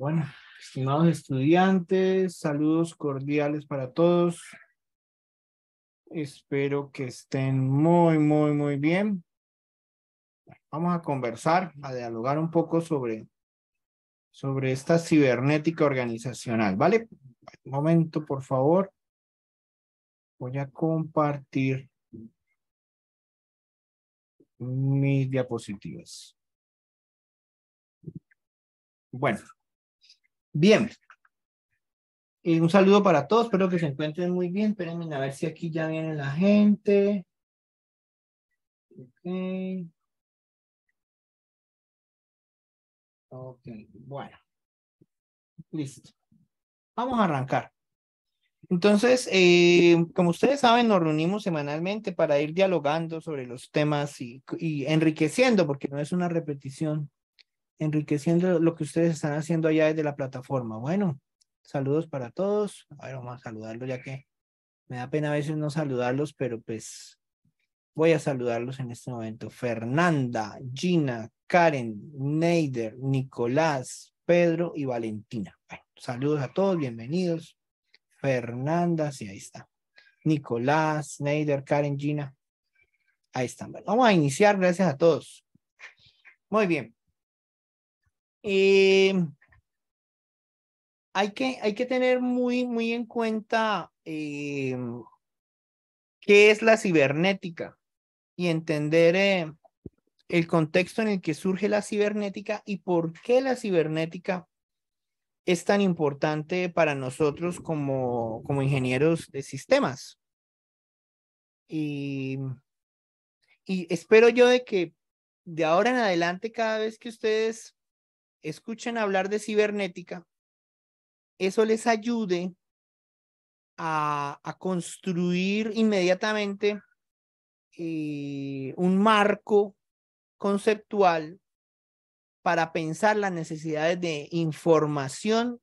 Bueno, estimados estudiantes, saludos cordiales para todos. Espero que estén muy, muy, muy bien. Vamos a conversar, a dialogar un poco sobre, sobre esta cibernética organizacional, ¿vale? Un momento, por favor. Voy a compartir mis diapositivas. Bueno, Bien. Eh, un saludo para todos, espero que se encuentren muy bien. Espérenme a ver si aquí ya viene la gente. Ok. Ok, bueno. Listo. Vamos a arrancar. Entonces, eh, como ustedes saben, nos reunimos semanalmente para ir dialogando sobre los temas y enriqueciendo, porque no es una repetición enriqueciendo lo que ustedes están haciendo allá desde la plataforma. Bueno, saludos para todos. A ver, vamos a saludarlos ya que me da pena a veces no saludarlos, pero pues voy a saludarlos en este momento. Fernanda, Gina, Karen, Neider, Nicolás, Pedro y Valentina. Bueno, saludos a todos, bienvenidos. Fernanda, sí, ahí está. Nicolás, Neider, Karen, Gina. Ahí están. vamos a iniciar, gracias a todos. Muy bien. Eh, hay, que, hay que tener muy, muy en cuenta eh, qué es la cibernética y entender eh, el contexto en el que surge la cibernética y por qué la cibernética es tan importante para nosotros como, como ingenieros de sistemas. Y, y espero yo de que de ahora en adelante, cada vez que ustedes escuchen hablar de cibernética, eso les ayude a, construir inmediatamente eh, un marco conceptual para pensar las necesidades de información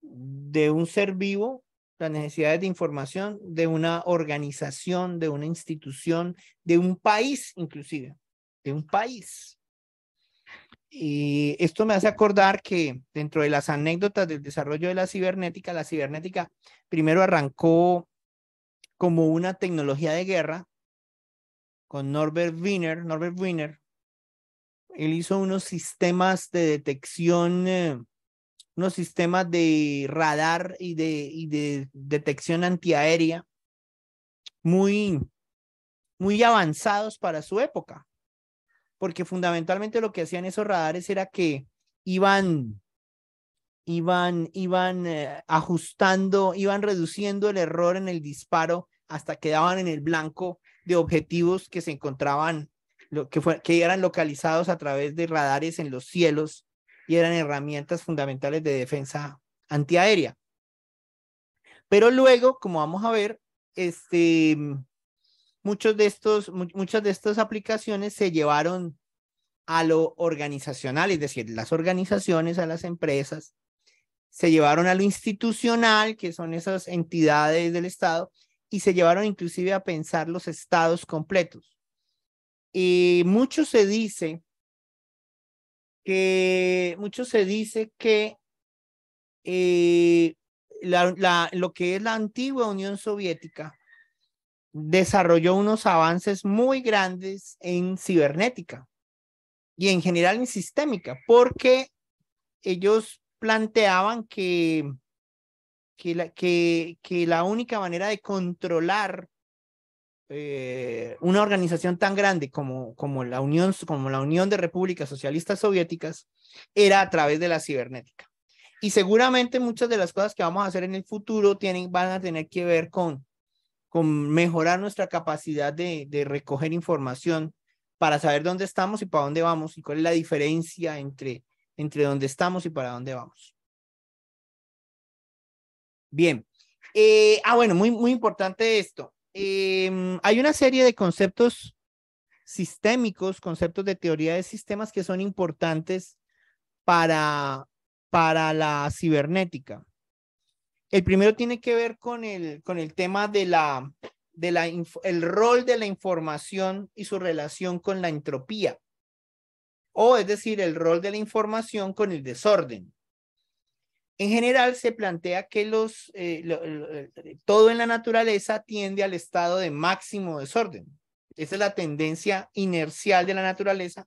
de un ser vivo, las necesidades de información de una organización, de una institución, de un país inclusive, de un país. Y esto me hace acordar que dentro de las anécdotas del desarrollo de la cibernética, la cibernética primero arrancó como una tecnología de guerra con Norbert Wiener. Norbert Wiener, él hizo unos sistemas de detección, eh, unos sistemas de radar y de, y de detección antiaérea muy, muy avanzados para su época porque fundamentalmente lo que hacían esos radares era que iban, iban, iban eh, ajustando, iban reduciendo el error en el disparo hasta que daban en el blanco de objetivos que se encontraban, lo, que, que eran localizados a través de radares en los cielos y eran herramientas fundamentales de defensa antiaérea. Pero luego, como vamos a ver, este, de estos, muchas de estas aplicaciones se llevaron a lo organizacional, es decir, las organizaciones, a las empresas, se llevaron a lo institucional, que son esas entidades del Estado, y se llevaron inclusive a pensar los estados completos. Y mucho se dice que, mucho se dice que eh, lo que es la antigua Unión Soviética desarrolló unos avances muy grandes en cibernética y en general en sistémica, porque ellos planteaban que, la, que, que la única manera de controlar eh, una organización tan grande como, como, la Unión, como la Unión de Repúblicas Socialistas Soviéticas era a través de la cibernética. Y seguramente muchas de las cosas que vamos a hacer en el futuro tienen, van a tener que ver con con mejorar nuestra capacidad de, recoger información para saber dónde estamos y para dónde vamos y cuál es la diferencia entre, dónde estamos y para dónde vamos. Bien. Eh, ah, bueno, muy, muy importante esto. Em, hay una serie de conceptos sistémicos, conceptos de teoría de sistemas que son importantes para, para la cibernética. El primero tiene que ver con el, con el tema de la, de el rol de la información y su relación con la entropía, o es decir, el rol de la información con el desorden. En general se plantea que los, eh, eh, todo en la naturaleza tiende al estado de máximo desorden. Esa es la tendencia inercial de la naturaleza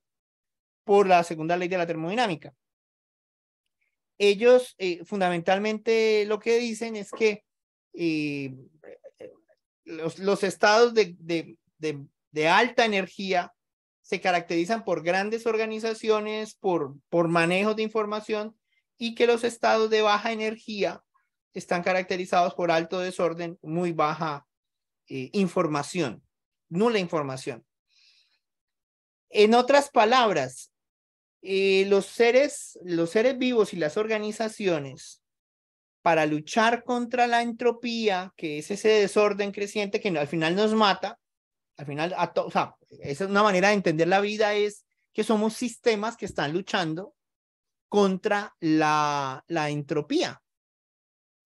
por la segunda ley de la termodinámica ellos eh, fundamentalmente lo que dicen es que eh, los, estados de, alta energía se caracterizan por grandes organizaciones, por, por manejos de información y que los estados de baja energía están caracterizados por alto desorden, muy baja eh, información, nula información. En otras palabras, eh, los, seres, los seres vivos y las organizaciones para luchar contra la entropía, que es ese desorden creciente que al final nos mata, al final, o sea, esa es una manera de entender la vida, es que somos sistemas que están luchando contra la, entropía.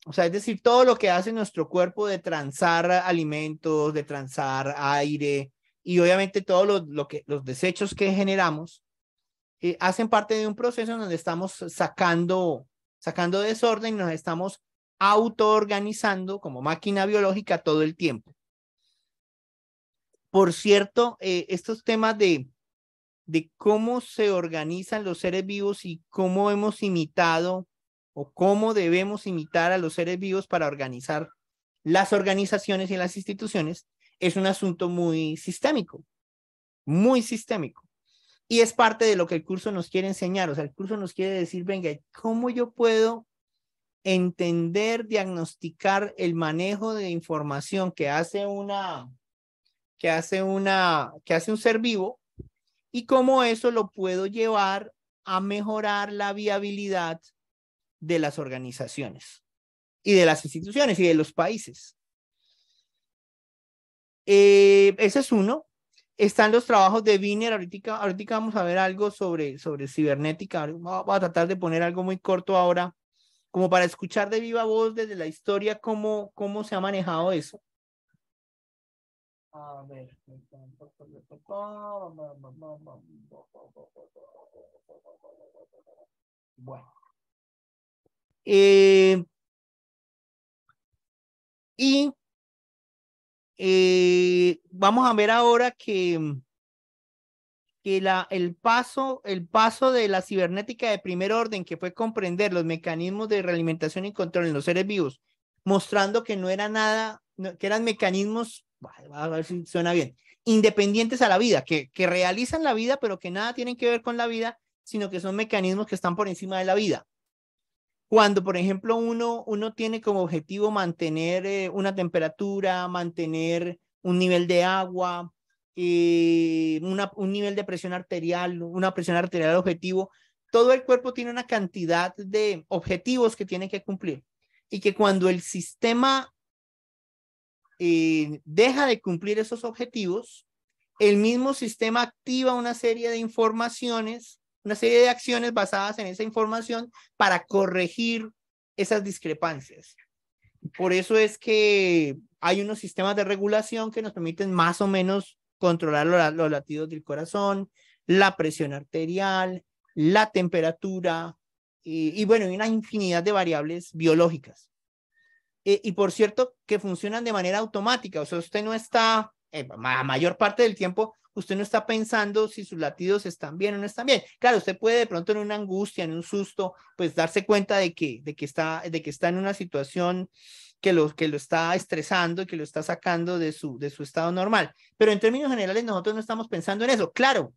O sea, es decir, todo lo que hace nuestro cuerpo de transar alimentos, de transar aire y obviamente todos lo que, los desechos que generamos eh, hacen parte de un proceso donde estamos sacando, sacando desorden y nos estamos autoorganizando como máquina biológica todo el tiempo. Por cierto, eh, estos temas de cómo se organizan los seres vivos y cómo hemos imitado o cómo debemos imitar a los seres vivos para organizar las organizaciones y las instituciones, es un asunto muy sistémico, muy sistémico. Y es parte de lo que el curso nos quiere enseñar. O sea, el curso nos quiere decir, venga, ¿cómo yo puedo entender, diagnosticar el manejo de información que hace una, que hace una, que hace un ser vivo y cómo eso lo puedo llevar a mejorar la viabilidad de las organizaciones y de las instituciones y de los países. Eh, ese es uno. Están los trabajos de Wiener, ahorita, ahorita vamos a ver algo sobre, sobre cibernética, voy a tratar de poner algo muy corto ahora, como para escuchar de viva voz desde la historia cómo, cómo se ha manejado eso. A ver. Bueno. y eh, vamos a ver ahora que, que la, el, paso, el paso de la cibernética de primer orden, que fue comprender los mecanismos de realimentación y control en los seres vivos, mostrando que no era nada, que eran mecanismos, a ver si suena bien, independientes a la vida, que, que realizan la vida, pero que nada tienen que ver con la vida, sino que son mecanismos que están por encima de la vida. Cuando, por ejemplo, uno, uno tiene como objetivo mantener eh, una temperatura, mantener un nivel de agua, eh, un nivel de presión arterial, una presión arterial objetivo, todo el cuerpo tiene una cantidad de objetivos que tiene que cumplir. Y que cuando el sistema eh, deja de cumplir esos objetivos, el mismo sistema activa una serie de informaciones una serie de acciones basadas en esa información para corregir esas discrepancias. Por eso es que hay unos sistemas de regulación que nos permiten más o menos controlar los, latidos del corazón, la presión arterial, la temperatura y, y bueno, una infinidad de variables biológicas. E, y por cierto, que funcionan de manera automática, o sea, usted no está, eh, la mayor parte del tiempo, usted no está pensando si sus latidos están bien o no están bien. Claro, usted puede de pronto en una angustia, en un susto, pues darse cuenta de que, de que, está, de que está en una situación que lo, que lo está estresando que lo está sacando de su, de su estado normal. Pero en términos generales, nosotros no estamos pensando en eso. Claro,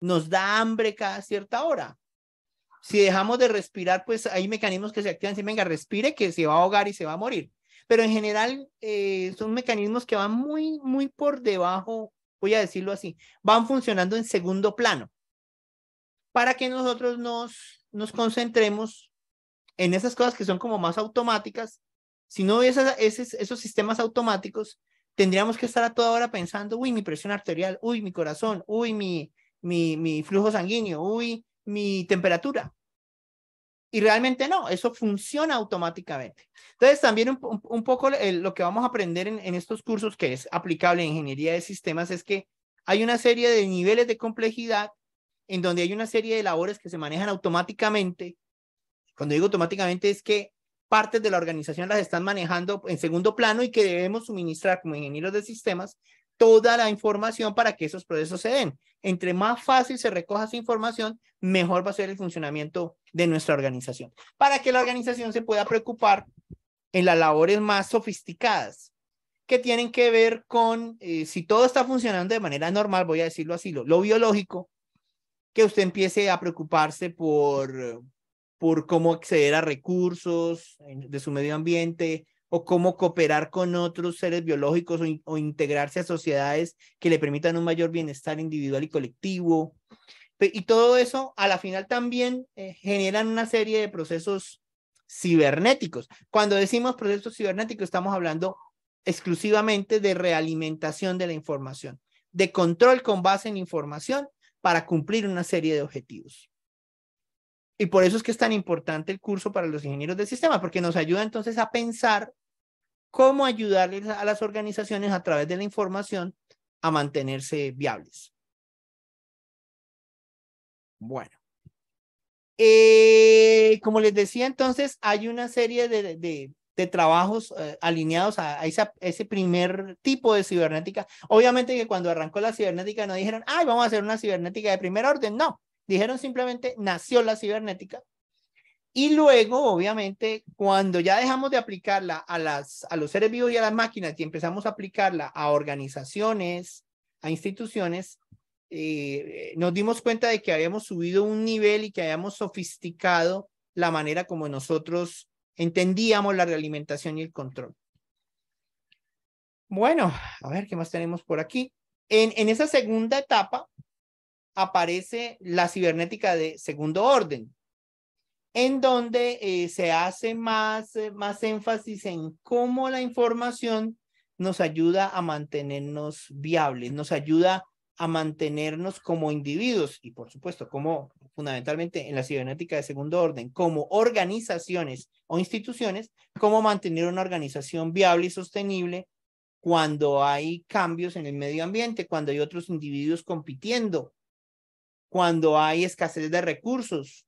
nos da hambre cada cierta hora. Si dejamos de respirar, pues hay mecanismos que se activan. Si venga, respire, que se va a ahogar y se va a morir. Pero en general eh, son mecanismos que van muy, muy por debajo voy a decirlo así, van funcionando en segundo plano para que nosotros nos, nos concentremos en esas cosas que son como más automáticas. Si no esas, esos, esos sistemas automáticos, tendríamos que estar a toda hora pensando, uy, mi presión arterial, uy, mi corazón, uy, mi, mi, mi flujo sanguíneo, uy, mi temperatura. Y realmente no, eso funciona automáticamente. Entonces, también un, poco eh, lo que vamos a aprender en, en estos cursos, que es aplicable en ingeniería de sistemas, es que hay una serie de niveles de complejidad en donde hay una serie de labores que se manejan automáticamente. Cuando digo automáticamente es que partes de la organización las están manejando en segundo plano y que debemos suministrar como ingenieros de sistemas toda la información para que esos procesos se den. Entre más fácil se recoja esa información, mejor va a ser el funcionamiento de nuestra organización, para que la organización se pueda preocupar en las labores más sofisticadas que tienen que ver con eh, si todo está funcionando de manera normal, voy a decirlo así, lo, lo biológico, que usted empiece a preocuparse por, por cómo acceder a recursos de su medio ambiente, o cómo cooperar con otros seres biológicos o, integrarse a sociedades que le permitan un mayor bienestar individual y colectivo. Y todo eso a la final también eh, generan una serie de procesos cibernéticos. Cuando decimos procesos cibernéticos, estamos hablando exclusivamente de realimentación de la información, de control con base en información para cumplir una serie de objetivos. Y por eso es que es tan importante el curso para los ingenieros del sistema, porque nos ayuda entonces a pensar cómo ayudarles a las organizaciones a través de la información a mantenerse viables. Bueno. Eh, como les decía entonces, hay una serie de, trabajos eh, alineados a, a, ese primer tipo de cibernética. Obviamente que cuando arrancó la cibernética no dijeron, ay, vamos a hacer una cibernética de primer orden. No, Dijeron simplemente nació la cibernética. Y luego, obviamente, cuando ya dejamos de aplicarla a, las, a los seres vivos y a las máquinas y empezamos a aplicarla a organizaciones, a instituciones, eh, nos dimos cuenta de que habíamos subido un nivel y que habíamos sofisticado la manera como nosotros entendíamos la realimentación y el control. Bueno, a ver qué más tenemos por aquí. En, en esa segunda etapa, aparece la cibernética de segundo orden, en donde eh, se hace más, eh, más énfasis en cómo la información nos ayuda a mantenernos viables, nos ayuda a mantenernos como individuos y por supuesto como fundamentalmente en la cibernética de segundo orden, como organizaciones o instituciones, cómo mantener una organización viable y sostenible cuando hay cambios en el medio ambiente, cuando hay otros individuos compitiendo cuando hay escasez de recursos,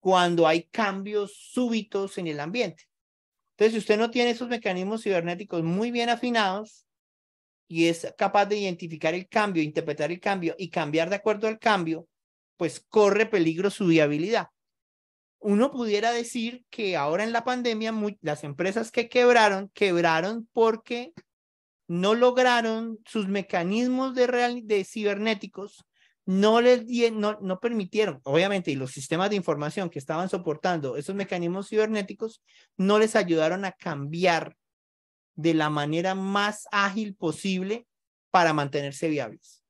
cuando hay cambios súbitos en el ambiente. Entonces, si usted no tiene esos mecanismos cibernéticos muy bien afinados y es capaz de identificar el cambio, interpretar el cambio y cambiar de acuerdo al cambio, pues corre peligro su viabilidad. Uno pudiera decir que ahora en la pandemia las empresas que quebraron, quebraron porque no lograron sus mecanismos de, de cibernéticos no les no, permitieron, obviamente, y los sistemas de información que estaban soportando esos mecanismos cibernéticos no les ayudaron a cambiar de la manera más ágil posible para mantenerse viables.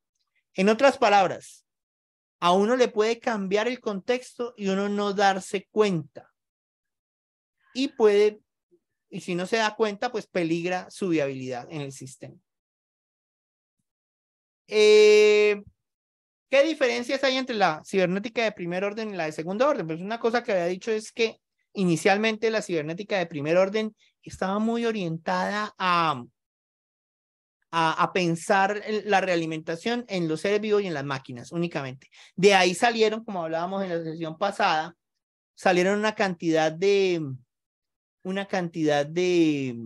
En otras palabras, a uno le puede cambiar el contexto y uno no darse cuenta. Y puede, y si no se da cuenta, pues peligra su viabilidad en el sistema. Eh, ¿Qué diferencias hay entre la cibernética de primer orden y la de segundo orden? Pues una cosa que había dicho es que inicialmente la cibernética de primer orden estaba muy orientada a, a, pensar la realimentación en los seres vivos y en las máquinas únicamente. De ahí salieron, como hablábamos en la sesión pasada, salieron una cantidad de una cantidad de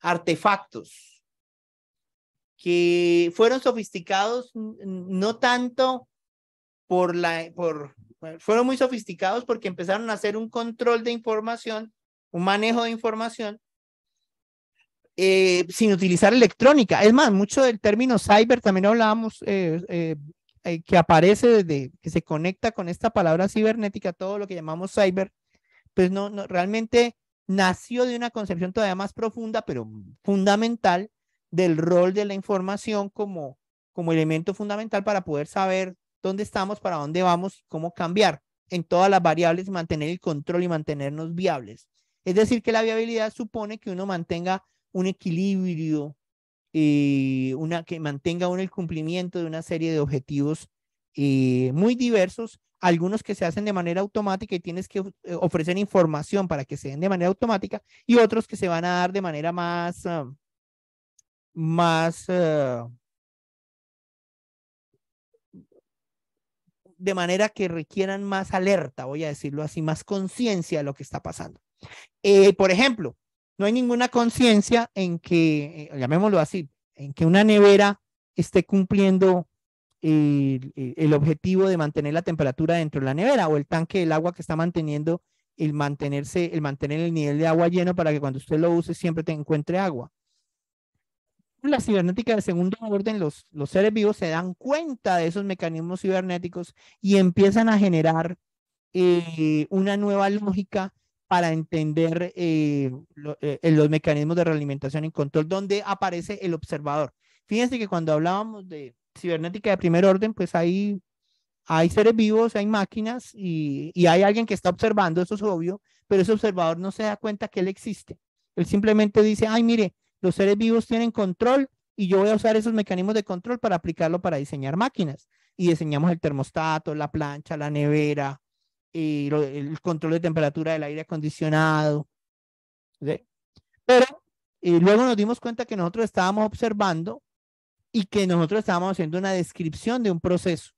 artefactos que fueron sofisticados no tanto por la, por, fueron muy sofisticados porque empezaron a hacer un control de información, un manejo de información, eh, sin utilizar electrónica. Es más, mucho del término cyber también hablábamos eh, eh, que aparece desde que se conecta con esta palabra cibernética, todo lo que llamamos cyber, pues no, no realmente nació de una concepción todavía más profunda, pero fundamental, del rol de la información como, como elemento fundamental para poder saber dónde estamos, para dónde vamos, cómo cambiar en todas las variables, mantener el control y mantenernos viables. Es decir, que la viabilidad supone que uno mantenga un equilibrio, eh, una, que mantenga uno el cumplimiento de una serie de objetivos eh, muy diversos, algunos que se hacen de manera automática y tienes que eh, ofrecer información para que se den de manera automática y otros que se van a dar de manera más, ah, más eh, de manera que requieran más alerta, voy a decirlo así, más conciencia de lo que está pasando. Eh, por ejemplo, no hay ninguna conciencia en que, eh, llamémoslo así, en que una nevera esté cumpliendo el, el, objetivo de mantener la temperatura dentro de la nevera o el tanque del agua que está manteniendo el mantenerse, el mantener el nivel de agua lleno para que cuando usted lo use siempre te encuentre agua la cibernética de segundo orden, los, los seres vivos se dan cuenta de esos mecanismos cibernéticos y empiezan a generar eh, una nueva lógica para entender eh, eh, los mecanismos de realimentación y control, donde aparece el observador. Fíjense que cuando hablábamos de cibernética de primer orden, pues ahí hay seres vivos, hay máquinas y, y, hay alguien que está observando, eso es obvio, pero ese observador no se da cuenta que él existe. Él simplemente dice, ay, mire, los seres vivos tienen control y yo voy a usar esos mecanismos de control para aplicarlo para diseñar máquinas. Y diseñamos el termostato, la plancha, la nevera, y el control de temperatura del aire acondicionado. Pero y luego nos dimos cuenta que nosotros estábamos observando y que nosotros estábamos haciendo una descripción de un proceso.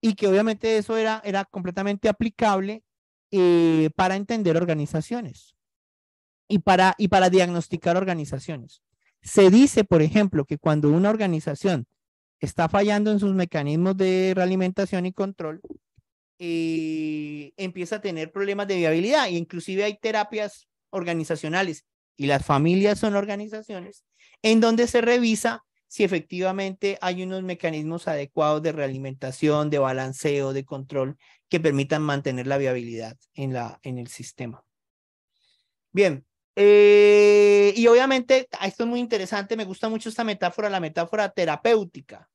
Y que obviamente eso era, era completamente aplicable eh, para entender organizaciones y para, y para diagnosticar organizaciones. Se dice, por ejemplo, que cuando una organización está fallando en sus mecanismos de realimentación y control, eh, empieza a tener problemas de viabilidad. E inclusive hay terapias organizacionales y las familias son organizaciones en donde se revisa si efectivamente hay unos mecanismos adecuados de realimentación, de balanceo, de control que permitan mantener la viabilidad en, la, en el sistema. Bien, eh, y obviamente, ah, esto es muy interesante, me gusta mucho esta metáfora, la metáfora terapéutica,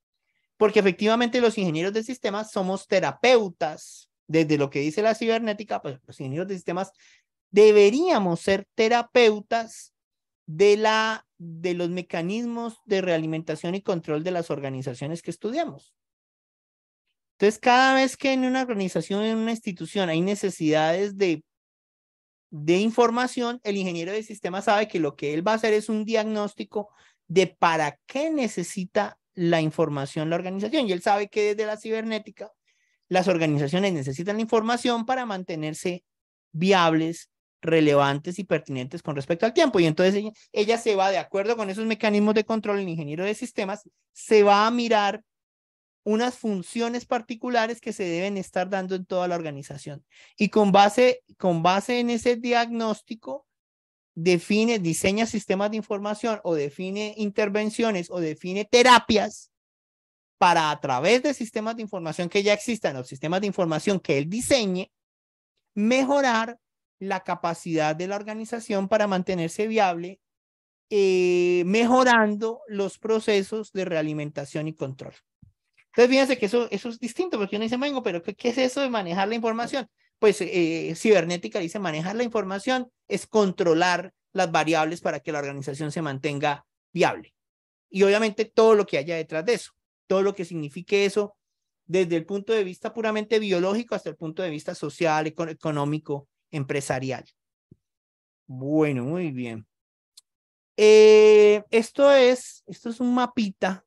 porque efectivamente los ingenieros de sistemas somos terapeutas, desde lo que dice la cibernética, pues los ingenieros de sistemas deberíamos ser terapeutas de, la, de los mecanismos de realimentación y control de las organizaciones que estudiamos. Entonces, cada vez que en una organización, en una institución hay necesidades de de información, el ingeniero de sistemas sabe que lo que él va a hacer es un diagnóstico de para qué necesita la información la organización. Y él sabe que desde la cibernética las organizaciones necesitan la información para mantenerse viables, relevantes y pertinentes con respecto al tiempo. Y entonces ella, se va, de acuerdo con esos mecanismos de control, el ingeniero de sistemas se va a mirar unas funciones particulares que se deben estar dando en toda la organización. Y con base, con base en ese diagnóstico, define, diseña sistemas de información o define intervenciones o define terapias para a través de sistemas de información que ya existan o sistemas de información que él diseñe, mejorar la capacidad de la organización para mantenerse viable, eh, mejorando los procesos de realimentación y control. Entonces, fíjense que eso, es distinto, porque uno dice, vengo, pero ¿qué, qué es eso de manejar la información? Pues eh, cibernética dice, manejar la información es controlar las variables para que la organización se mantenga viable. Y obviamente todo lo que haya detrás de eso, todo lo que signifique eso desde el punto de vista puramente biológico hasta el punto de vista social, económico, empresarial. Bueno, muy bien. Eh, esto es, esto es un mapita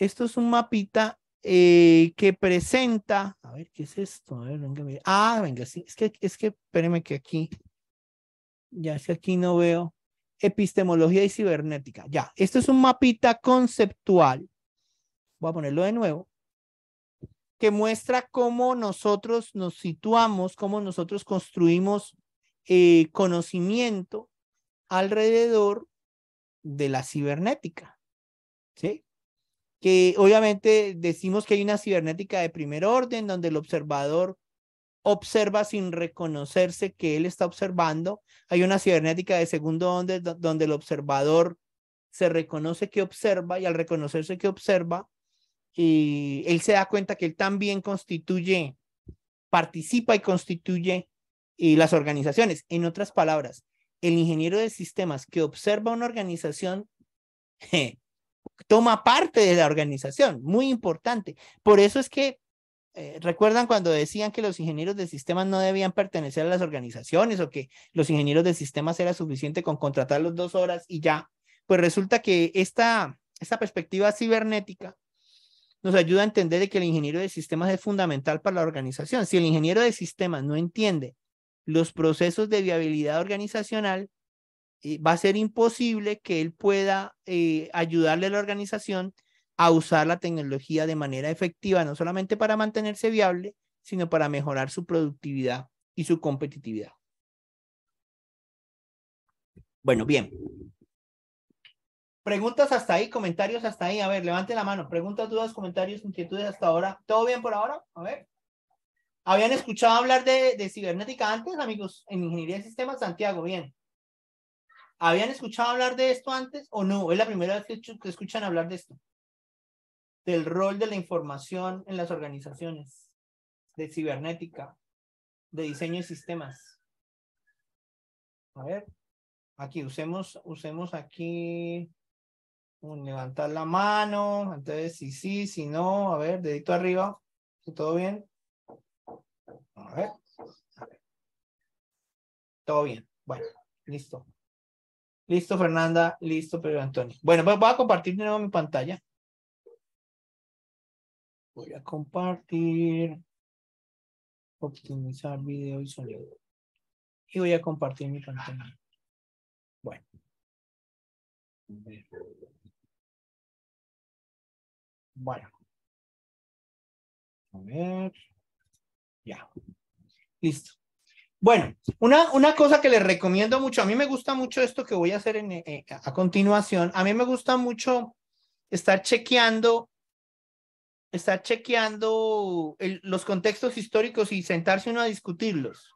esto es un mapita eh, que presenta, a ver, ¿qué es esto? A ver, venga, Ah, venga, sí, es que, es que, espéreme que aquí, ya es que aquí no veo, epistemología y cibernética, ya, esto es un mapita conceptual, voy a ponerlo de nuevo, que muestra cómo nosotros nos situamos, cómo nosotros construimos eh, conocimiento alrededor de la cibernética, ¿sí? que obviamente decimos que hay una cibernética de primer orden donde el observador observa sin reconocerse que él está observando. Hay una cibernética de segundo orden donde el observador se reconoce que observa y al reconocerse que observa, él se da cuenta que él también constituye, participa y constituye las organizaciones. En otras palabras, el ingeniero de sistemas que observa una organización toma parte de la organización, muy importante. Por eso es que, eh, ¿recuerdan cuando decían que los ingenieros de sistemas no debían pertenecer a las organizaciones o que los ingenieros de sistemas era suficiente con contratarlos dos horas y ya? Pues resulta que esta, esta perspectiva cibernética nos ayuda a entender que el ingeniero de sistemas es fundamental para la organización. Si el ingeniero de sistemas no entiende los procesos de viabilidad organizacional, eh, va a ser imposible que él pueda eh, ayudarle a la organización a usar la tecnología de manera efectiva, no solamente para mantenerse viable, sino para mejorar su productividad y su competitividad. Bueno, bien. Preguntas hasta ahí, comentarios hasta ahí. A ver, levante la mano. Preguntas, dudas, comentarios, inquietudes hasta ahora. ¿Todo bien por ahora? A ver. ¿Habían escuchado hablar de, de cibernética antes, amigos? En ingeniería de sistemas, Santiago, bien. ¿Habían escuchado hablar de esto antes o no? Es la primera vez que escuchan hablar de esto. Del rol de la información en las organizaciones, de cibernética, de diseño de sistemas. A ver, aquí usemos, usemos aquí levantar la mano. Entonces, si sí, si no, a ver, dedito arriba. ¿Todo bien? A ver. Todo bien. Bueno, listo. Listo, Fernanda. Listo, Pedro Antonio. Bueno, pues voy a compartir de nuevo mi pantalla. Voy a compartir. Optimizar video y sonido. Y voy a compartir mi pantalla. Bueno. Bueno. A ver. Ya. Listo. Bueno, una, una cosa que les recomiendo mucho, a mí me gusta mucho esto que voy a hacer eh, eh, a continuación, a mí me gusta mucho estar chequeando, estar chequeando los contextos históricos y sentarse uno a discutirlos.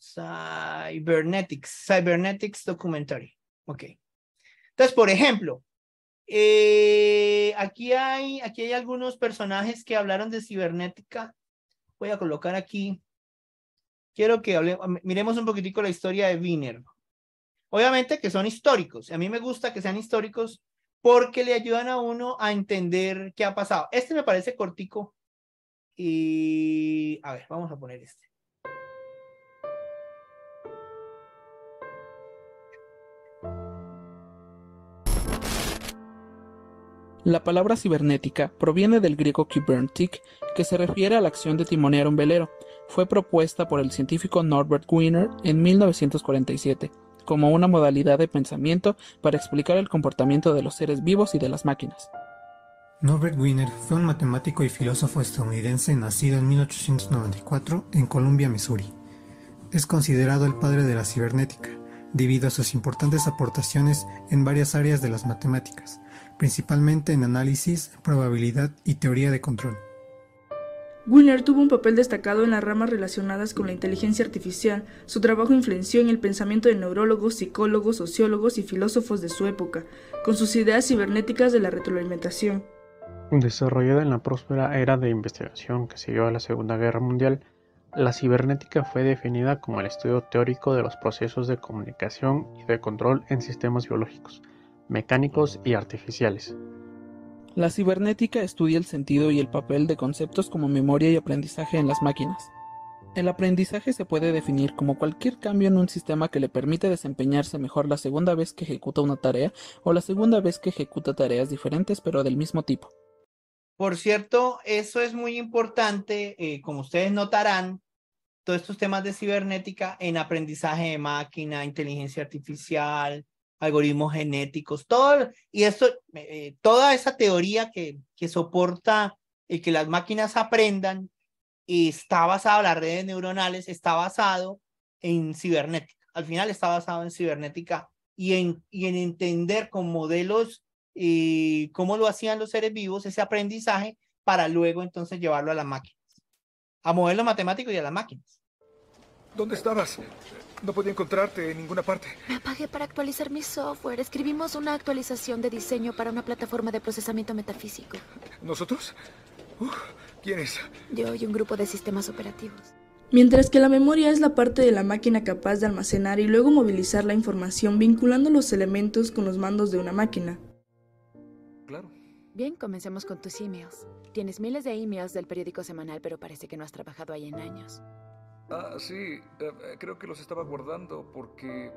Cybernetics, Cybernetics Documentary. Ok. Entonces, por ejemplo, eh, aquí, hay, aquí hay algunos personajes que hablaron de cibernética. Voy a colocar aquí quiero que miremos un poquitico la historia de Wiener. Obviamente que son históricos. A mí me gusta que sean históricos porque le ayudan a uno a entender qué ha pasado. Este me parece cortico. Y a ver, vamos a poner este. La palabra cibernética proviene del griego kybernetic, que se refiere a la acción de timonear un velero, fue propuesta por el científico Norbert Wiener en 1947 como una modalidad de pensamiento para explicar el comportamiento de los seres vivos y de las máquinas. Norbert Wiener fue un matemático y filósofo estadounidense nacido en 1894 en Columbia, Missouri. Es considerado el padre de la cibernética, debido a sus importantes aportaciones en varias áreas de las matemáticas, principalmente en análisis, probabilidad y teoría de control. Wiener tuvo un papel destacado en las ramas relacionadas con la inteligencia artificial. Su trabajo influenció en el pensamiento de neurólogos, psicólogos, sociólogos y filósofos de su época, con sus ideas cibernéticas de la retroalimentación. Desarrollada en la próspera era de investigación que siguió a la Segunda Guerra Mundial, la cibernética fue definida como el estudio teórico de los procesos de comunicación y de control en sistemas biológicos, mecánicos y artificiales. La cibernética estudia el sentido y el papel de conceptos como memoria y aprendizaje en las máquinas. El aprendizaje se puede definir como cualquier cambio en un sistema que le permite desempeñarse mejor la segunda vez que ejecuta una tarea o la segunda vez que ejecuta tareas diferentes pero del mismo tipo. Por cierto, eso es muy importante, eh, como ustedes notarán, todos estos temas de cibernética en aprendizaje de máquina, inteligencia artificial, algoritmos genéticos, todo, y esto, eh, toda esa teoría que, que soporta el que las máquinas aprendan está basado, las redes neuronales, está basado en cibernética. Al final está basado en cibernética y en, y en entender con modelos y eh, cómo lo hacían los seres vivos, ese aprendizaje, para luego entonces llevarlo a las máquinas, a modelos matemáticos y a las máquinas. ¿Dónde estabas? No podía encontrarte en ninguna parte. Me apagué para actualizar mi software. Escribimos una actualización de diseño para una plataforma de procesamiento metafísico. ¿Nosotros? ¿Quién es? Yo y un grupo de sistemas operativos. Mientras que la memoria es la parte de la máquina capaz de almacenar y luego movilizar la información vinculando los elementos con los mandos de una máquina. Claro. Bien, comencemos con tus emails. Tienes miles de emails del periódico semanal, pero parece que no has trabajado ahí en años. Ah, sí, eh, eh, creo que los estaba guardando porque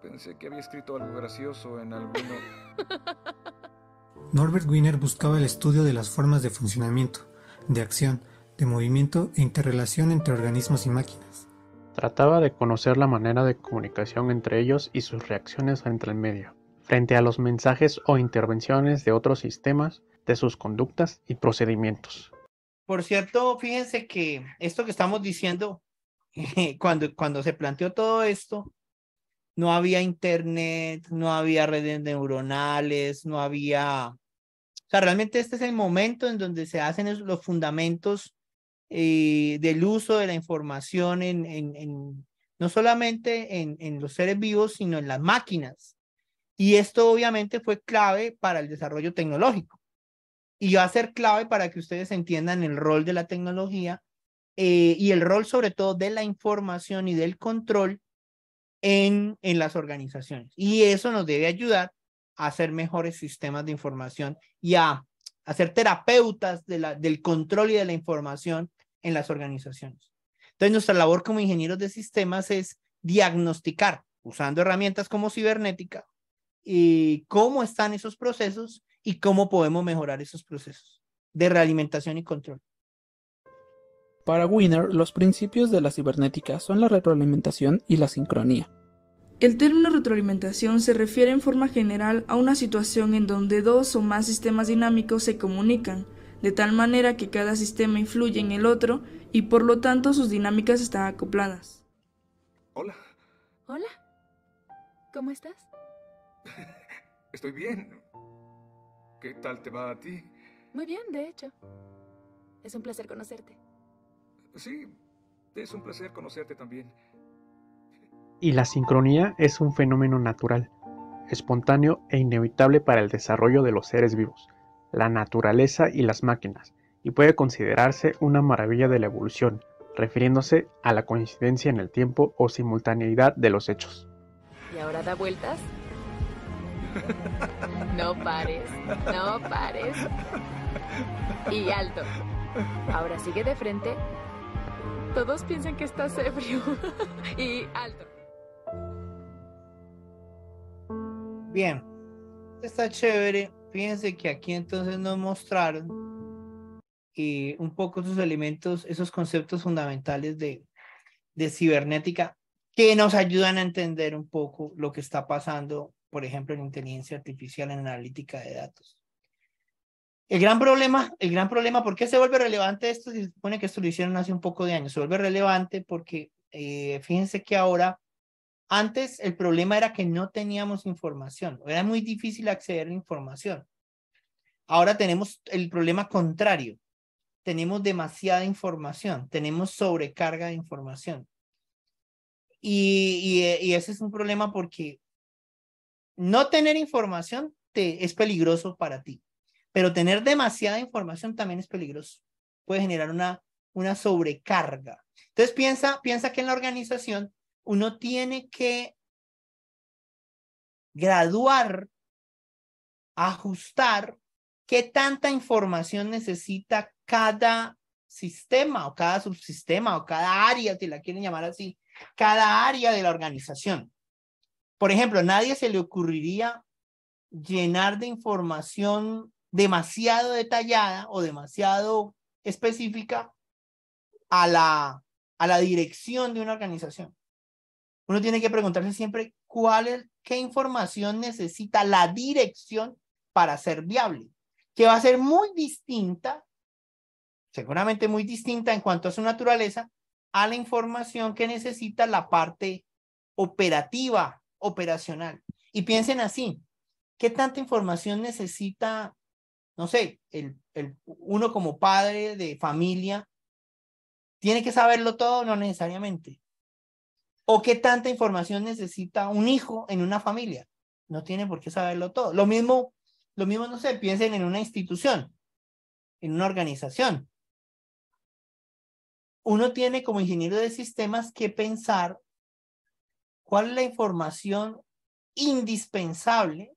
pensé que había escrito algo gracioso en alguno. Norbert Wiener buscaba el estudio de las formas de funcionamiento, de acción, de movimiento e interrelación entre organismos y máquinas. Trataba de conocer la manera de comunicación entre ellos y sus reacciones entre el medio, frente a los mensajes o intervenciones de otros sistemas, de sus conductas y procedimientos. Por cierto, fíjense que esto que estamos diciendo, cuando, cuando se planteó todo esto, no había internet, no había redes neuronales, no había... O sea, realmente este es el momento en donde se hacen los fundamentos eh, del uso de la información en, en, no solamente en, en, los seres vivos, sino en las máquinas. Y esto obviamente fue clave para el desarrollo tecnológico y va a ser clave para que ustedes entiendan el rol de la tecnología eh, y el rol sobre todo de la información y del control en, las organizaciones. Y eso nos debe ayudar a hacer mejores sistemas de información y a, hacer terapeutas de del control y de la información en las organizaciones. Entonces, nuestra labor como ingenieros de sistemas es diagnosticar usando herramientas como cibernética y eh, cómo están esos procesos y cómo podemos mejorar esos procesos de realimentación y control. Para Wiener, los principios de la cibernética son la retroalimentación y la sincronía. El término retroalimentación se refiere en forma general a una situación en donde dos o más sistemas dinámicos se comunican, de tal manera que cada sistema influye en el otro y por lo tanto sus dinámicas están acopladas. Hola. Hola. ¿Cómo estás? Estoy bien. ¿Qué tal te va a ti? Muy bien, de hecho. Es un placer conocerte. Sí, es un placer conocerte también. Y la sincronía es un fenómeno natural, espontáneo e inevitable para el desarrollo de los seres vivos, la naturaleza y las máquinas, y puede considerarse una maravilla de la evolución, refiriéndose a la coincidencia en el tiempo o simultaneidad de los hechos. ¿Y ahora da vueltas? No pares, no pares. Y alto. Ahora sigue de frente. Todos piensan que estás ebrio. Y alto. Bien, está chévere. Fíjense que aquí entonces nos mostraron y un poco esos elementos, esos conceptos fundamentales de, de cibernética que nos ayudan a entender un poco lo que está pasando por ejemplo, en inteligencia artificial, en analítica de datos. El gran problema, el gran problema, ¿por qué se vuelve relevante esto? Se supone que esto lo hicieron hace un poco de años. Se vuelve relevante porque eh, fíjense que ahora, antes el problema era que no teníamos información, era muy difícil acceder a información. Ahora tenemos el problema contrario. Tenemos demasiada información, tenemos sobrecarga de información. Y, y ese es un problema porque no tener información te, es peligroso para ti, pero tener demasiada información también es peligroso. Puede generar una, una sobrecarga. Entonces piensa, piensa que en la organización uno tiene que graduar, ajustar qué tanta información necesita cada sistema o cada subsistema o cada área, si la quieren llamar así, cada área de la organización. Por ejemplo, a nadie se le ocurriría llenar de información demasiado detallada o demasiado específica a la, a la dirección de una organización. Uno tiene que preguntarse siempre cuál es, qué información necesita la dirección para ser viable, que va a ser muy distinta, seguramente muy distinta en cuanto a su naturaleza, a la información que necesita la parte operativa operacional. Y piensen así, ¿qué tanta información necesita, no sé, el, uno como padre de familia? ¿Tiene que saberlo todo? No necesariamente. ¿O qué tanta información necesita un hijo en una familia? No tiene por qué saberlo todo. Lo mismo, lo mismo, no sé, piensen en una institución, en una organización. Uno tiene como ingeniero de sistemas que pensar cuál es la información indispensable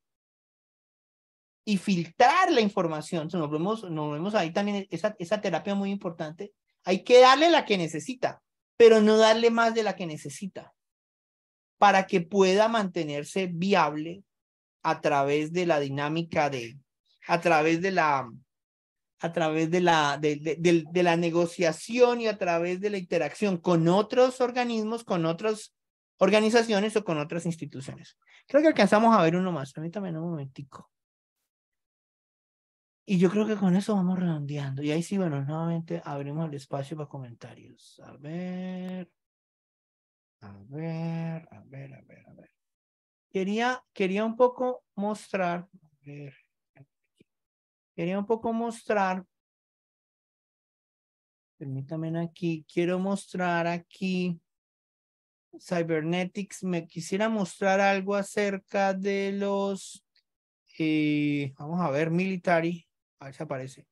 y filtrar la información. Nos vemos, nos vemos ahí también, esa, esa terapia muy importante. Hay que darle la que necesita, pero no darle más de la que necesita para que pueda mantenerse viable a través de la dinámica de, a través de la, a través de la, de la negociación y a través de la interacción con otros organismos, con otros organizaciones o con otras instituciones. Creo que alcanzamos a ver uno más. Permítame un momentico. Y yo creo que con eso vamos redondeando. Y ahí sí, bueno, nuevamente abrimos el espacio para comentarios. A ver. A ver, a ver, a ver, a ver. Quería, quería un poco mostrar. Quería un poco mostrar. Permítanme aquí. Quiero mostrar aquí Cybernetics me quisiera mostrar algo acerca de los, eh, vamos a ver, military, ahí se aparece,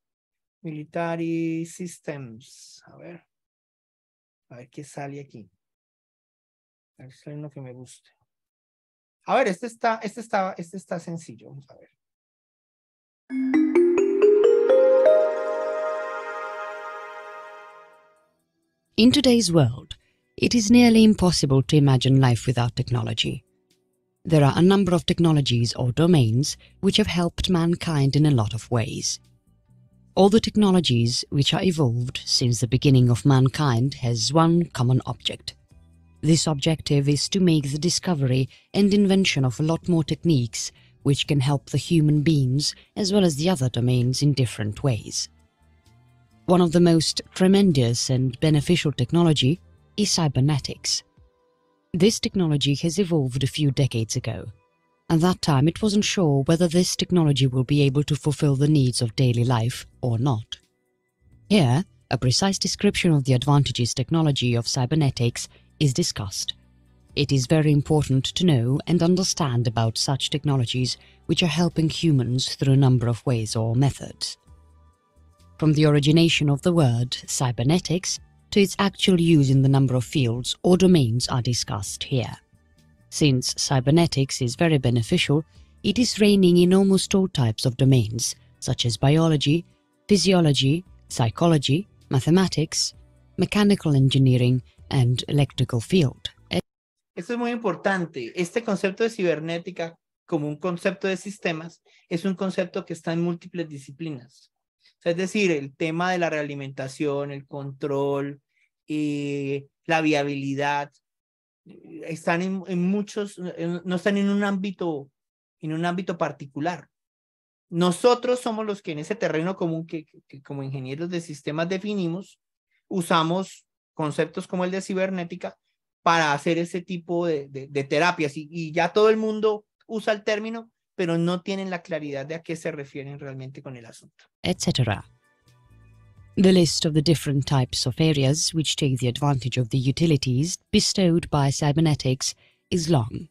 military systems, a ver, a ver qué sale aquí, a ver si sale, uno que me guste. A ver, este está, este está, este está sencillo, vamos a ver. In today's world, It is nearly impossible to imagine life without technology. There are a number of technologies or domains which have helped mankind in a lot of ways. All the technologies which are evolved since the beginning of mankind has one common object. This objective is to make the discovery and invention of a lot more techniques which can help the human beings as well as the other domains in different ways. One of the most tremendous and beneficial technology is cybernetics. This technology has evolved a few decades ago. At that time, it wasn't sure whether this technology will be able to fulfill the needs of daily life or not. Here, a precise description of the advantages technology of cybernetics is discussed. It is very important to know and understand about such technologies which are helping humans through a number of ways or methods. From the origination of the word cybernetics, to its actual use in the number of fields or domains are discussed here. Since cybernetics is very beneficial, it is reigning in almost all types of domains, such as biology, physiology, psychology, mathematics, mechanical engineering, and electrical field. Esto es muy importante. Este concepto de cibernética como un concepto de sistemas es un concepto que está en múltiples disciplinas. es decir, el tema de la realimentación, el control y eh, la viabilidad eh, están en, muchos, no están en un ámbito, en un ámbito particular. Nosotros somos los que en ese terreno común que, como ingenieros de sistemas definimos, usamos conceptos como el de cibernética para hacer ese tipo de, terapias y, ya todo el mundo usa el término, pero no tienen la claridad de a qué se refieren realmente con el asunto. Etcétera. The list of the different types of areas which take the advantage of the utilities bestowed by cybernetics is long.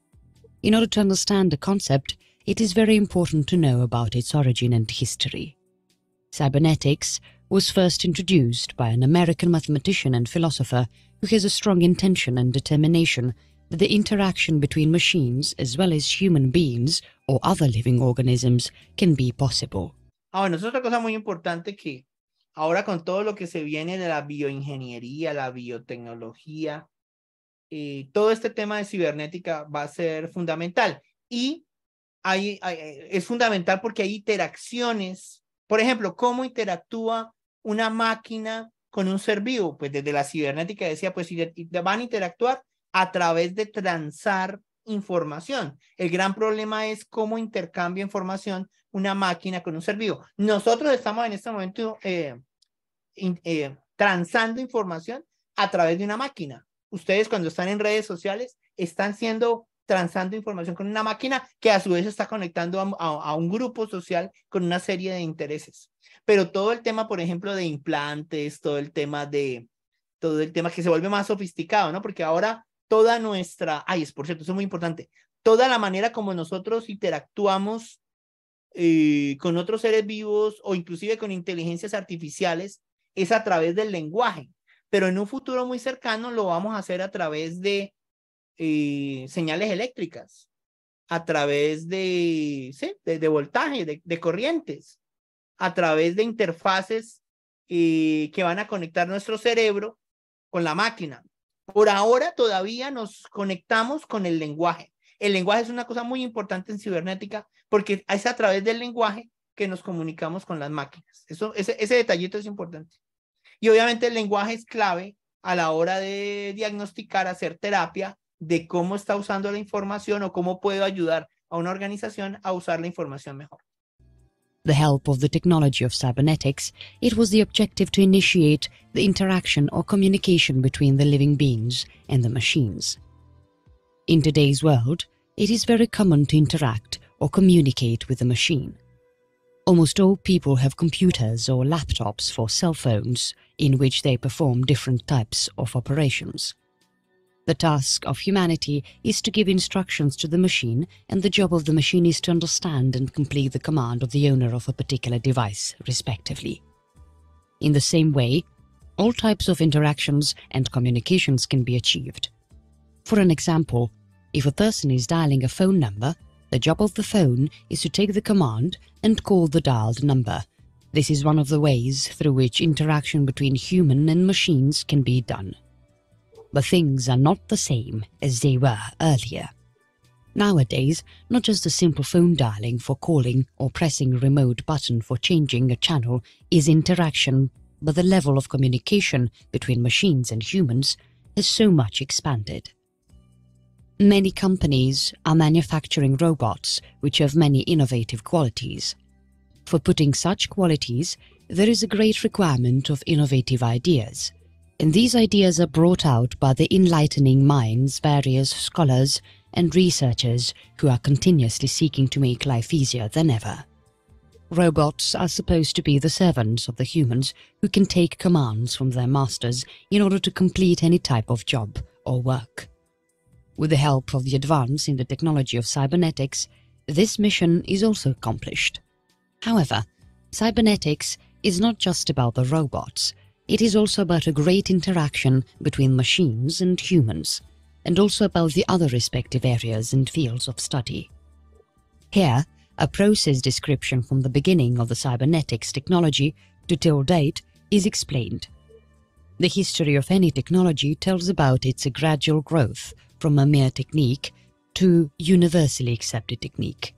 In order to understand the concept, it is very important to know about its origin and history. Cybernetics was first introduced by an American mathematician and philosopher who has a strong intention and determination la interacción interaction between machines as well as human beings or other living organisms can be possible. Ah, bueno, es otra cosa muy importante que ahora con todo lo que se viene de la bioingeniería, la biotecnología, eh, todo este tema de cibernética va a ser fundamental. Y es fundamental porque hay interacciones. Por ejemplo, ¿cómo interactúa una máquina con un ser vivo? Pues desde la cibernética decía, pues si van a interactuar a través de transar información. El gran problema es cómo intercambia información una máquina con un ser vivo. Nosotros estamos en este momento eh, eh, transando información a través de una máquina. Ustedes cuando están en redes sociales están siendo transando información con una máquina que a su vez está conectando a, un grupo social con una serie de intereses. Pero todo el tema, por ejemplo, de implantes, todo el tema de todo el tema que se vuelve más sofisticado, ¿no? Porque ahora toda nuestra, ay, es por cierto, eso es muy importante, toda la manera como nosotros interactuamos eh, con otros seres vivos o inclusive con inteligencias artificiales es a través del lenguaje, pero en un futuro muy cercano lo vamos a hacer a través de eh, señales eléctricas, a través de, de, voltaje, de, corrientes, a través de interfaces eh, que van a conectar nuestro cerebro con la máquina. Por ahora todavía nos conectamos con el lenguaje. El lenguaje es una cosa muy importante en cibernética porque es a través del lenguaje que nos comunicamos con las máquinas. Eso, ese, ese detallito es importante. Y obviamente el lenguaje es clave a la hora de diagnosticar, hacer terapia de cómo está usando la información o cómo puedo ayudar a una organización a usar la información mejor. the help of the technology of cybernetics, it was the objective to initiate the interaction or communication between the living beings and the machines. In today's world, it is very common to interact or communicate with a machine. Almost all people have computers or laptops for cell phones in which they perform different types of operations. The task of humanity is to give instructions to the machine and the job of the machine is to understand and complete the command of the owner of a particular device, respectively. In the same way, all types of interactions and communications can be achieved. For an example, if a person is dialing a phone number, the job of the phone is to take the command and call the dialed number. This is one of the ways through which interaction between human and machines can be done but things are not the same as they were earlier. Nowadays, not just a simple phone dialing for calling or pressing a remote button for changing a channel is interaction, but the level of communication between machines and humans has so much expanded. Many companies are manufacturing robots which have many innovative qualities. For putting such qualities, there is a great requirement of innovative ideas and these ideas are brought out by the enlightening minds various scholars and researchers who are continuously seeking to make life easier than ever. Robots are supposed to be the servants of the humans who can take commands from their masters in order to complete any type of job or work. With the help of the advance in the technology of cybernetics, this mission is also accomplished. However, cybernetics is not just about the robots, it is also about a great interaction between machines and humans, and also about the other respective areas and fields of study. Here, a process description from the beginning of the cybernetics technology to till date is explained. The history of any technology tells about its gradual growth from a mere technique to universally accepted technique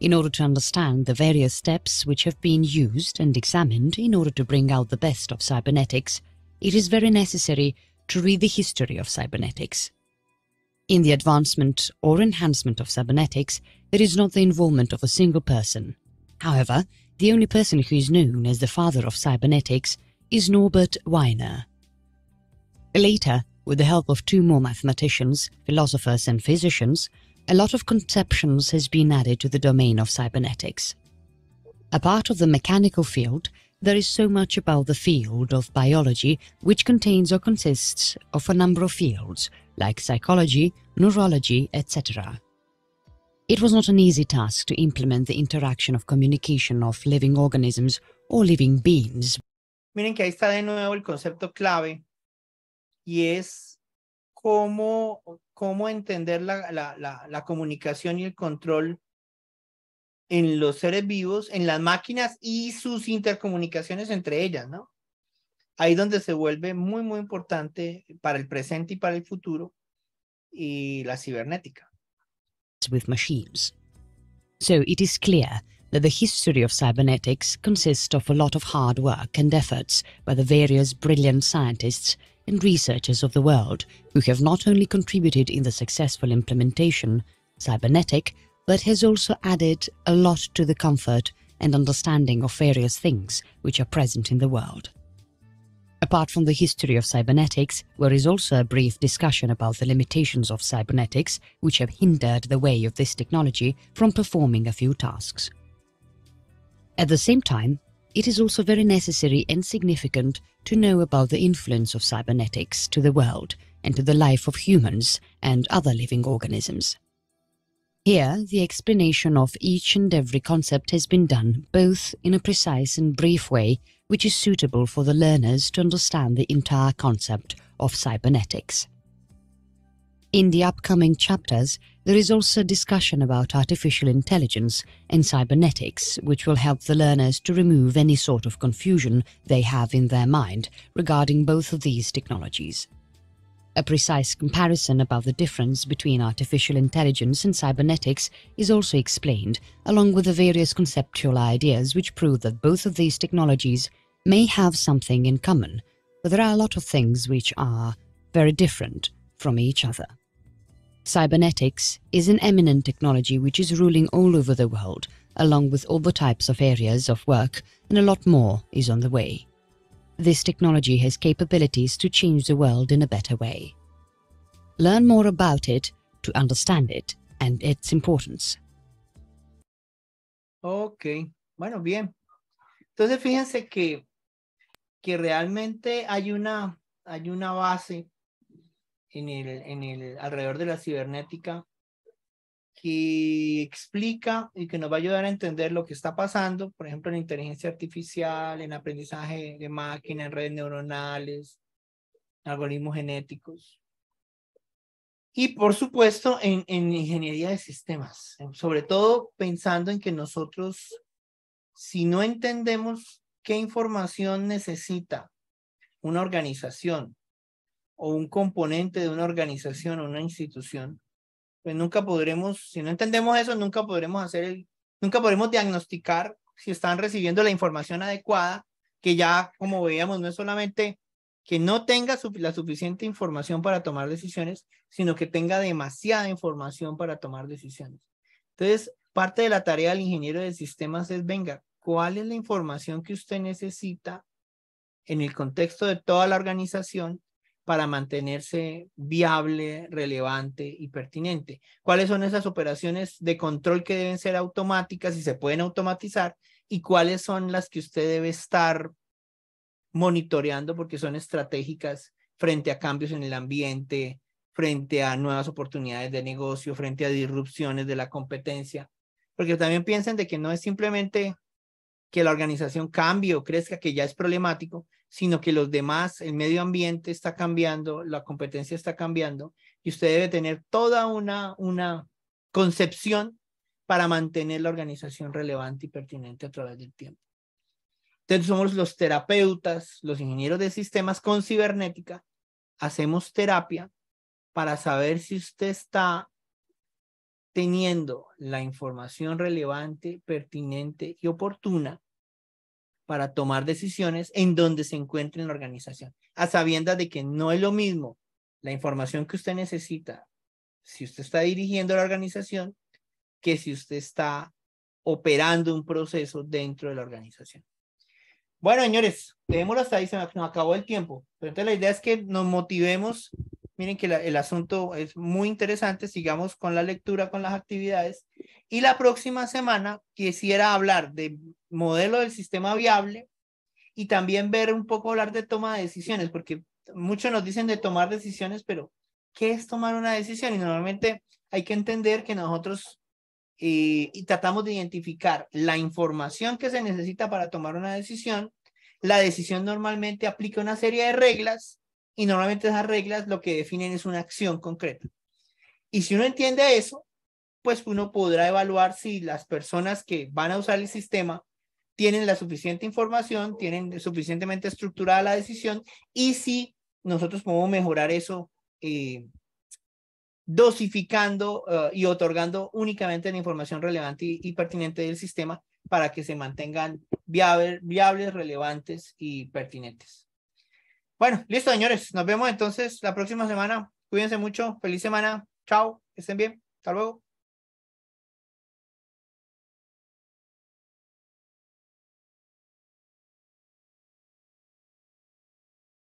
in order to understand the various steps which have been used and examined in order to bring out the best of cybernetics, it is very necessary to read the history of cybernetics. In the advancement or enhancement of cybernetics, there is not the involvement of a single person. However, the only person who is known as the father of cybernetics is Norbert Wiener. Later, with the help of two more mathematicians, philosophers and physicians, a lot of conceptions has been added to the domain of cybernetics. a part of the mechanical field, there is so much about the field of biology which contains or consists of a number of fields, like psychology, neurology, etc. It was not an easy task to implement the interaction of communication of living organisms or living beings. Miren que ahí está de nuevo el concepto clave y es cómo cómo entender la, comunicación y el control en los seres vivos, en las máquinas y sus intercomunicaciones entre ellas, ¿no? Ahí donde se vuelve muy, muy importante para el presente y para el futuro y la cibernética. With machines. So it is clear that the history of cybernetics consists of a lot of hard work and efforts by the various brilliant scientists and researchers of the world who have not only contributed in the successful implementation, cybernetic, but has also added a lot to the comfort and understanding of various things which are present in the world. Apart from the history of cybernetics, there is also a brief discussion about the limitations of cybernetics which have hindered the way of this technology from performing a few tasks. At the same time, it is also very necessary and significant to know about the influence of cybernetics to the world and to the life of humans and other living organisms. Here, the explanation of each and every concept has been done both in a precise and brief way, which is suitable for the learners to understand the entire concept of cybernetics. In the upcoming chapters, there is also discussion about artificial intelligence and cybernetics, which will help the learners to remove any sort of confusion they have in their mind regarding both of these technologies. A precise comparison about the difference between artificial intelligence and cybernetics is also explained, along with the various conceptual ideas which prove that both of these technologies may have something in common, but there are a lot of things which are very different from each other. Cybernetics is an eminent technology which is ruling all over the world, along with all the types of areas of work, and a lot more is on the way. This technology has capabilities to change the world in a better way. Learn more about it to understand it and its importance. Ok, bueno, bien. Entonces fíjense que, que realmente hay una, hay una base en el, en el, alrededor de la cibernética que explica y que nos va a ayudar a entender lo que está pasando, por ejemplo, en inteligencia artificial, en aprendizaje de máquina, en redes neuronales, algoritmos genéticos. Y por supuesto, en, en ingeniería de sistemas, sobre todo pensando en que nosotros, si no entendemos qué información necesita una organización o un componente de una organización o una institución, pues nunca podremos, si no entendemos eso, nunca podremos hacer el, nunca podremos diagnosticar si están recibiendo la información adecuada, que ya, como veíamos, no es solamente que no tenga la suficiente información para tomar decisiones, sino que tenga demasiada información para tomar decisiones. Entonces, parte de la tarea del ingeniero de sistemas es, venga, ¿cuál es la información que usted necesita en el contexto de toda la organización para mantenerse viable, relevante y pertinente. ¿Cuáles son esas operaciones de control que deben ser automáticas y se pueden automatizar? ¿Y cuáles son las que usted debe estar monitoreando porque son estratégicas frente a cambios en el ambiente, frente a nuevas oportunidades de negocio, frente a disrupciones de la competencia? Porque también piensen de que no es simplemente que la organización cambie o crezca, que ya es problemático, sino que los demás, el medio ambiente está cambiando, la competencia está cambiando y usted debe tener toda una, una concepción para mantener la organización relevante y pertinente a través del tiempo. Entonces somos los terapeutas, los ingenieros de sistemas con cibernética, hacemos terapia para saber si usted está teniendo la información relevante, pertinente y oportuna para tomar decisiones en donde se encuentre en la organización, a sabiendas de que no es lo mismo la información que usted necesita si usted está dirigiendo la organización que si usted está operando un proceso dentro de la organización. Bueno, señores, dejémoslo hasta ahí, se nos acabó el tiempo. Pero entonces la idea es que nos motivemos Miren que el asunto es muy interesante. Sigamos con la lectura, con las actividades. Y la próxima semana quisiera hablar de modelo del sistema viable y también ver un poco hablar de toma de decisiones, porque muchos nos dicen de tomar decisiones, pero ¿qué es tomar una decisión? Y normalmente hay que entender que nosotros eh, y tratamos de identificar la información que se necesita para tomar una decisión. La decisión normalmente aplica una serie de reglas y normalmente esas reglas lo que definen es una acción concreta. Y si uno entiende eso, pues uno podrá evaluar si las personas que van a usar el sistema tienen la suficiente información, tienen suficientemente estructurada la decisión y si nosotros podemos mejorar eso eh, dosificando eh, y otorgando únicamente la información relevante y, pertinente del sistema para que se mantengan viables, relevantes y pertinentes. Bueno, listo, señores. Nos vemos entonces la próxima semana. Cuídense mucho. Feliz semana. Chao. estén bien. Hasta luego.